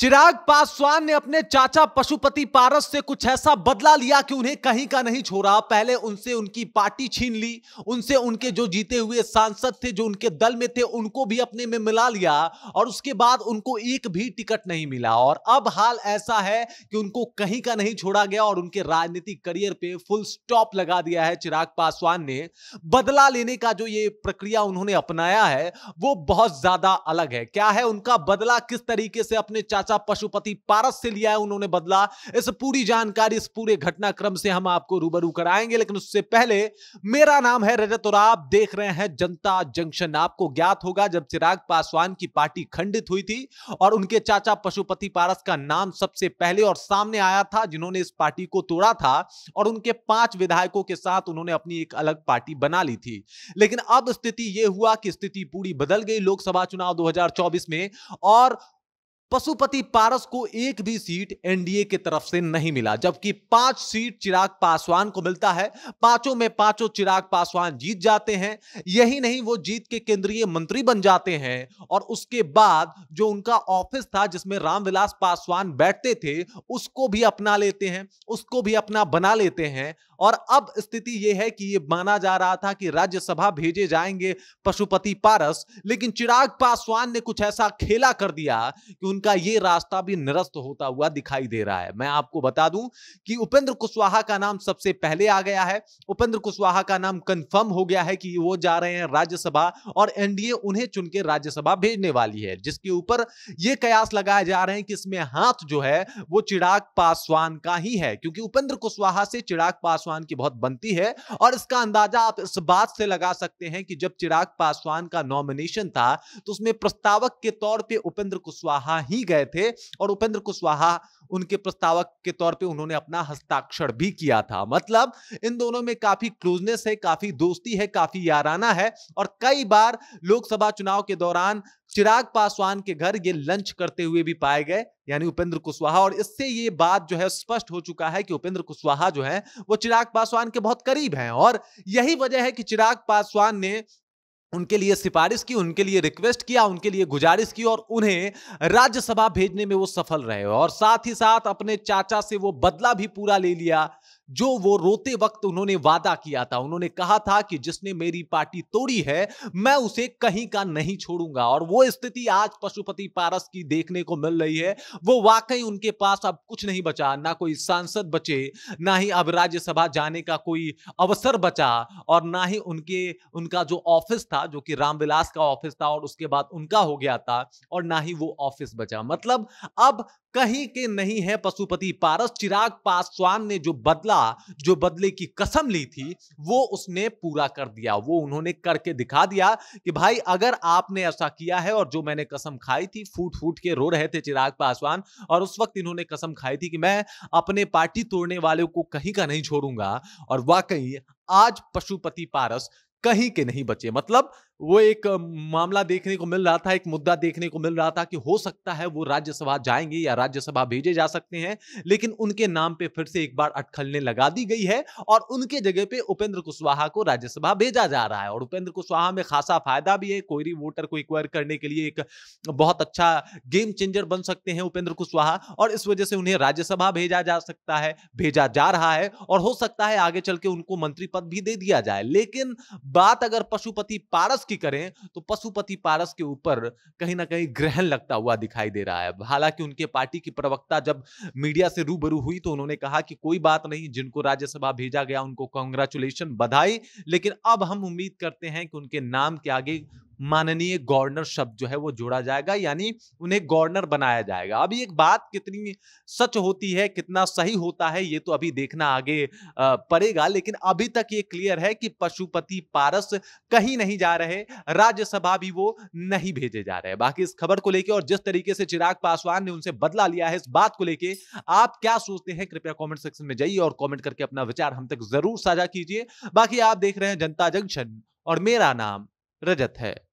चिराग पासवान ने अपने चाचा पशुपति पारस से कुछ ऐसा बदला लिया कि उन्हें कहीं का नहीं छोड़ा पहले उनसे उनकी पार्टी छीन ली उनसे उनके जो जीते हुए सांसद थे जो उनके दल में थे उनको भी अपने में मिला लिया और उसके बाद उनको एक भी टिकट नहीं मिला और अब हाल ऐसा है कि उनको कहीं का नहीं छोड़ा गया और उनके राजनीतिक करियर पे फुल स्टॉप लगा दिया है चिराग पासवान ने बदला लेने का जो ये प्रक्रिया उन्होंने अपनाया है वो बहुत ज्यादा अलग है क्या है उनका बदला किस तरीके से अपने चाचा चाचा पशुपति पारस से लिया है उन्होंने बदला इस पूरी जानकारी इस पूरे घटनाक्रम से हम आपको रूबरू कराएंगे लेकिन उससे पहले मेरा नाम है रजत और आप देख रहे हैं जनता जंक्शन आपको ज्ञात होगा जब चिराग पासवान की पार्टी खंडित हुई थी और उनके चाचा पशुपति पारस का नाम सबसे पहले और सामने आया था जिन्होंने इस पार्टी को तोड़ा था और उनके पांच विधायकों के साथ उन्होंने अपनी एक अलग पार्टी बना ली थी लेकिन अब स्थिति यह हुआ कि स्थिति पूरी बदल गई लोकसभा चुनाव 2024 में और पशुपति पारस को एक भी सीट एनडीए की तरफ से नहीं मिला जबकि पांच सीट चिराग पासवान को मिलता है पांचों में पांचों चिराग पासवान जीत जाते हैं यही नहीं वो जीत के केंद्रीय मंत्री बन जाते हैं और उसके बाद जो उनका ऑफिस था जिसमें रामविलास पासवान बैठते थे उसको भी अपना लेते हैं उसको भी अपना बना लेते हैं और अब स्थिति यह है कि यह माना जा रहा था कि राज्यसभा भेजे जाएंगे पशुपति पारस लेकिन चिराग पासवान ने कुछ ऐसा खेला कर दिया कि उन उनका ये रास्ता भी निरस्त होता हुआ दिखाई दे रहा है मैं आपको बता दूं कि उपेंद्र कुशवाहा का नाम सबसे पहले आ गया है उपेंद्र कुशवाहा का नाम कंफर्म हो गया है कि वो जा रहे हैं राज्यसभा और एनडीए उन्हें चुनके राज्यसभा भेजने वाली है जिसके ऊपर ये कयास लगाए जा रहे हैं कि इसमें हाथ जो है वो चिराग पासवान का ही है क्योंकि उपेंद्र कुशवाहा से चिराग पासवान की बहुत बनती है और इसका अंदाजा आप इस बात से लगा सकते हैं कि जब चिराग पासवान का नॉमिनेशन था तो उसमें प्रस्तावक के तौर पर उपेंद्र कुशवाहा ही गए थे और उपेंद्र कुशवाहा उनके प्रस्तावक के तौर पे उन्होंने अपना हस्ताक्षर भी किया था मतलब इन दोनों में काफी क्लोजनेस है काफी दोस्ती है काफी याराना है और कई बार लोकसभा चुनाव के दौरान चिराग पासवान के घर ये लंच करते हुए भी पाए गए यानी उपेंद्र कुशवाहा और इससे ये बात जो है स्पष्ट हो चुका है कि उपेंद्र कुशवाहा जो है वो चिराग पासवान के बहुत करीब हैं और यही वजह है कि चिराग पासवान ने उनके लिए सिफारिश की उनके लिए रिक्वेस्ट किया उनके लिए गुजारिश की और उन्हें राज्यसभा भेजने में वो सफल रहे और साथ ही साथ अपने चाचा से वो बदला भी पूरा ले लिया जो वो रोते वक्त उन्होंने वादा किया था उन्होंने कहा था कि जिसने मेरी पार्टी तोड़ी है मैं उसे कहीं का नहीं छोड़ूंगा और वो स्थिति आज पशुपति पारस की देखने को मिल रही है वो वाकई उनके पास अब कुछ नहीं बचा ना कोई सांसद बचे ना ही अब राज्यसभा जाने का कोई अवसर बचा और ना ही उनके उनका जो ऑफिस था जो कि रामविलास का ऑफिस था और उसके बाद उनका हो गया था और ना ही वो ऑफिस बचा मतलब अब कहीं के नहीं है पशुपति पारस चिराग पासवान ने जो बदला जो बदले की कसम ली थी वो उसने पूरा कर दिया वो उन्होंने करके दिखा दिया कि भाई अगर आपने ऐसा किया है और जो मैंने कसम खाई थी फूट फूट के रो रहे थे चिराग पासवान और उस वक्त इन्होंने कसम खाई थी कि मैं अपने पार्टी तोड़ने वाले को कहीं का नहीं छोड़ूंगा और वाकई आज पशुपति पारस कहीं के नहीं बचे मतलब वो एक मामला देखने को मिल रहा था एक मुद्दा देखने को मिल रहा था कि हो सकता है वो राज्यसभा जाएंगे या राज्यसभा भेजे जा सकते हैं लेकिन उनके नाम पे फिर से एक बार अटखलने लगा दी गई है और उनके जगह पे उपेंद्र कुशवाहा को राज्यसभा भेजा जा रहा है और उपेंद्र कुशवाहा में खासा फायदा भी है कोयरी वोटर को इक्वायर करने के लिए एक बहुत अच्छा गेम चेंजर बन सकते हैं उपेंद्र कुशवाहा और इस वजह से उन्हें राज्यसभा भेजा जा सकता है भेजा जा रहा है और हो सकता है आगे चल के उनको मंत्री पद भी दे दिया जाए लेकिन बात अगर पशुपति पारस की करें तो पशुपति पारस के ऊपर कहीं ना कहीं ग्रहण लगता हुआ दिखाई दे रहा है हालांकि उनके पार्टी की प्रवक्ता जब मीडिया से रूबरू हुई तो उन्होंने कहा कि कोई बात नहीं जिनको राज्यसभा भेजा गया उनको कॉन्ग्रेचुलेशन बधाई लेकिन अब हम उम्मीद करते हैं कि उनके नाम के आगे माननीय गवर्नर शब्द जो है वो जोड़ा जाएगा यानी उन्हें गवर्नर बनाया जाएगा अभी एक बात कितनी सच होती है कितना सही होता है ये तो अभी देखना आगे पड़ेगा लेकिन अभी तक ये क्लियर है कि पशुपति पारस कहीं नहीं जा रहे राज्यसभा भी वो नहीं भेजे जा रहे बाकी इस खबर को लेकर और जिस तरीके से चिराग पासवान ने उनसे बदला लिया है इस बात को लेकर आप क्या सोचते हैं कृपया कॉमेंट सेक्शन में जाइए और कॉमेंट करके अपना विचार हम तक जरूर साझा कीजिए बाकी आप देख रहे हैं जनता जंक्शन और मेरा नाम रजत है